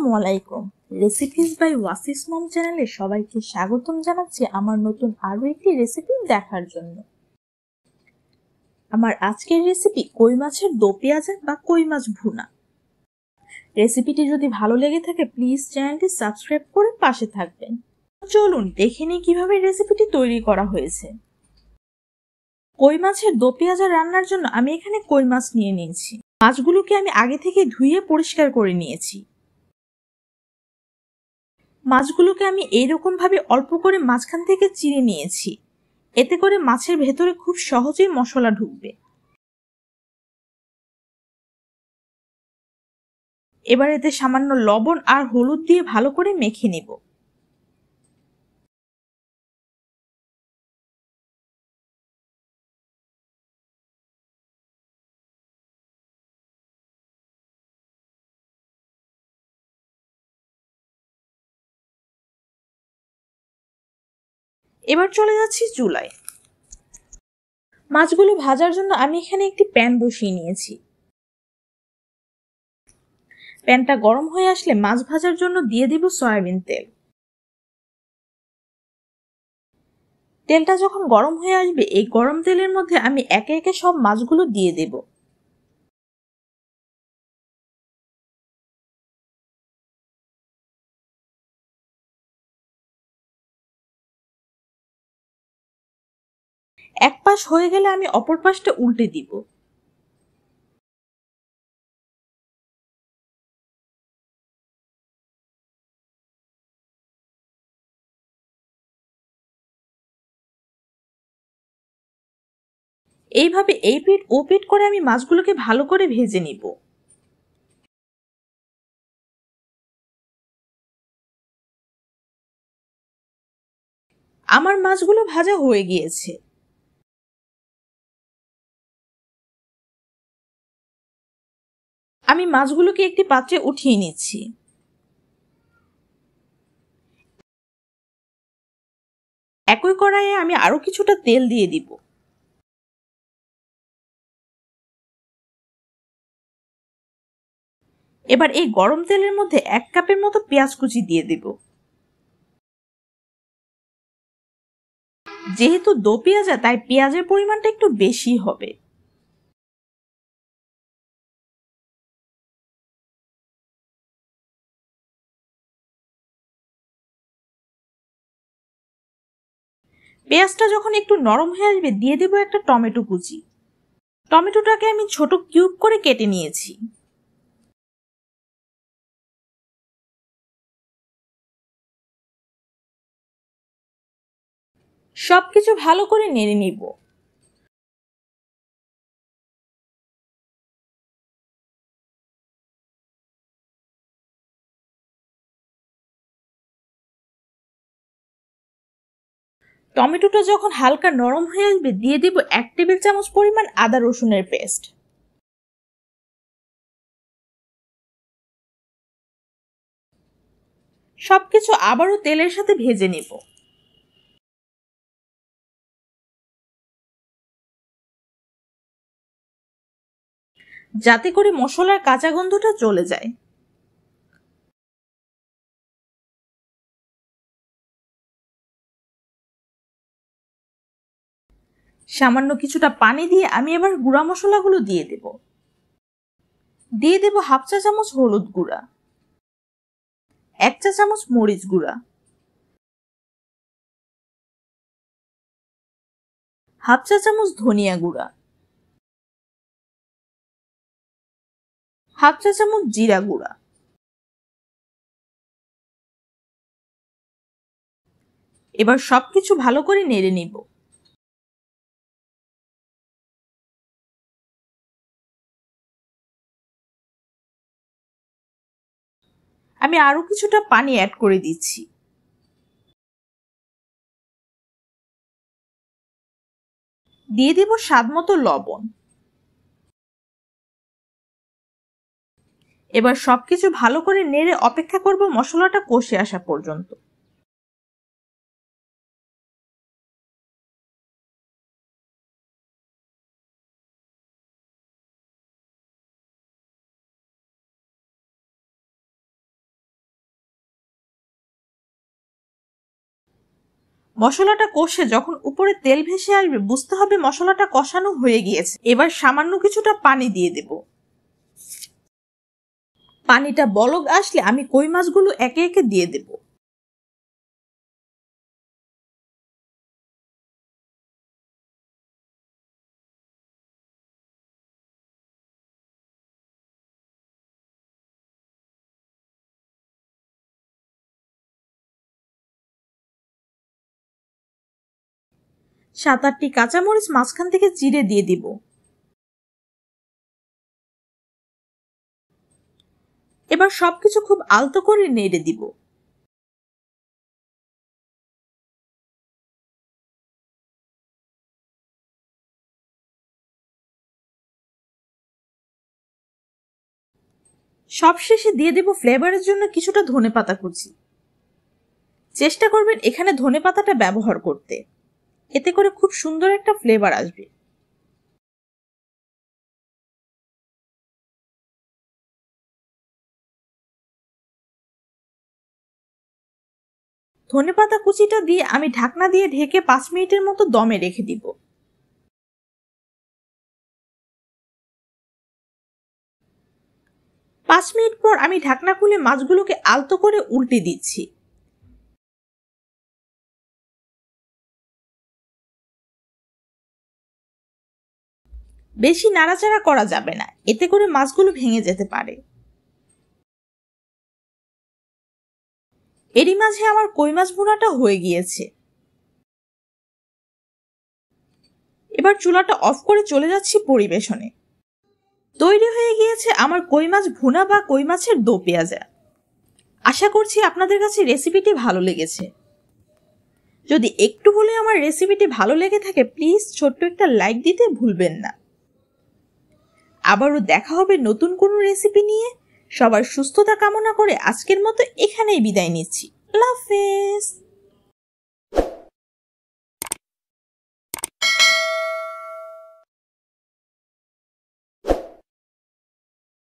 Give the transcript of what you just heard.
আসসালামু আলাইকুম recipes by ওয়াসিস মম চ্যানেলে সবাইকে স্বাগতম জানাচ্ছি আমার নতুন আরও একটি রেসিপি দেখার জন্য আমার আজকের রেসিপি কই মাছের দো পেঁয়াজা বা কই মাছ ভুনা রেসিপিটি যদি ভালো লেগে থাকে প্লিজ চ্যানেলটি সাবস্ক্রাইব করে পাশে থাকবেন চলুন দেখে নিই কীভাবে রেসিপিটি তৈরি করা হয়েছে কই মাছের দো পেঁয়াজা রান্নার জন্য আমি এখানে কই মাছ নিয়ে নিয়েছি মাছগুলোকে আমি আগে থেকে ধুয়ে পরিষ্কার করে নিয়েছি মাছগুলোকে আমি এইরকমভাবে অল্প করে মাঝখান থেকে চিড়ে নিয়েছি এতে করে মাছের ভেতরে খুব সহজেই মশলা ঢুকবে এবার এতে সামান্য লবণ আর হলুদ দিয়ে ভালো করে মেখে নেবো এবার চলে যাচ্ছি জুলাই মাছগুলো ভাজার জন্য আমি এখানে একটি প্যান বসিয়ে নিয়েছি প্যানটা গরম হয়ে আসলে মাছ ভাজার জন্য দিয়ে দিব সয়াবিন তেল তেলটা যখন গরম হয়ে আসবে এই গরম তেলের মধ্যে আমি একে একে সব মাছগুলো দিয়ে দেবো এক পাশ হয়ে গেলে আমি অপর পাশটা উল্টে দিব এইভাবে এই পিঠ ও পিঠ করে আমি মাছগুলোকে ভালো করে ভেজে নিব আমার মাছগুলো ভাজা হয়ে গিয়েছে আমি মাছগুলোকে একটি পাত্রে উঠিয়ে নিচ্ছি একই কড়াইয়ে আমি আরও কিছুটা তেল দিয়ে দিব এবার এই গরম তেলের মধ্যে এক কাপের মতো পেঁয়াজ কুচি দিয়ে দেব যেহেতু দো পেঁয়াজা তাই পেঁয়াজের পরিমাণটা একটু বেশি হবে পেঁয়াজটা যখন একটু নরম হয়ে আসবে দিয়ে দেবো একটা টমেটো কুচি টমেটোটাকে আমি ছোট কিউব করে কেটে নিয়েছি সব কিছু ভালো করে নেড়ে নিব টমেটোটা যখন হালকা নরম হয়ে আসবে দিয়ে দিব এক টেবিল চামচ পরিমাণ আদা রসুনের পেস্ট সব কিছু আবারও তেলের সাথে ভেজে নিব যাতে করে মশলার কাঁচা গন্ধটা চলে যায় সামান্য কিছুটা পানি দিয়ে আমি এবার গুঁড়া মশলাগুলো দিয়ে দেব দিয়ে দেব হাফ চা চামচ হলুদ গুঁড়া এক চা চামচ মরিচ গুঁড়া হাফ চা চামচ ধনিয়া গুঁড়া হাফ চা চামচ জিরা গুঁড়া এবার সবকিছু ভালো করে নেড়ে নিব আমি আরও কিছুটা পানি অ্যাড করে দিচ্ছি দিয়ে দেব স্বাদমতো লবণ এবার সবকিছু ভালো করে নেড়ে অপেক্ষা করব মশলাটা কষে আসা পর্যন্ত মশলাটা কষে যখন উপরে তেল ভেসে আসবে বুঝতে হবে মশলাটা কষানো হয়ে গিয়েছে এবার সামান্য কিছুটা পানি দিয়ে দেব পানিটা বলক আসলে আমি কই মাছগুলো একে একে দিয়ে দেবো সাত আটটি কাঁচামরিচ মাঝখান থেকে চিড়ে দিয়ে দিব এবার সবকিছু খুব আলতো করে নেড়ে দিব সবশেষে দিয়ে দেব ফ্লেভারের জন্য কিছুটা ধনে পাতা কুচি চেষ্টা করবেন এখানে ধনে পাতাটা ব্যবহার করতে এতে করে খুব সুন্দর একটা ফ্লেভার আসবে ধনেপাতা কুচিটা দিয়ে আমি ঢাকনা দিয়ে ঢেকে পাঁচ মিনিটের মতো দমে রেখে দিব পাঁচ মিনিট পর আমি ঢাকনা খুলে মাছগুলোকে আলতো করে উল্টে দিচ্ছি বেশি নাড়াচাড়া করা যাবে না এতে করে মাছগুলো ভেঙে যেতে পারে এরই মাঝে আমার কই মাছ ভুনাটা হয়ে গিয়েছে এবার চুলাটা অফ করে চলে যাচ্ছি পরিবেশনে তৈরি হয়ে গিয়েছে আমার কই মাছ ভুনা বা কই মাছের দো পেঁয়াজা আশা করছি আপনাদের কাছে রেসিপিটি ভালো লেগেছে যদি একটু হলে আমার রেসিপিটি ভালো লেগে থাকে প্লিজ ছোট্ট একটা লাইক দিতে ভুলবেন না আবারও দেখা হবে নতুন কোনো রেসিপি নিয়ে সবার সুস্থতা কামনা করে আজকের মতো এখানেই বিদায় নিচ্ছি লাফেজ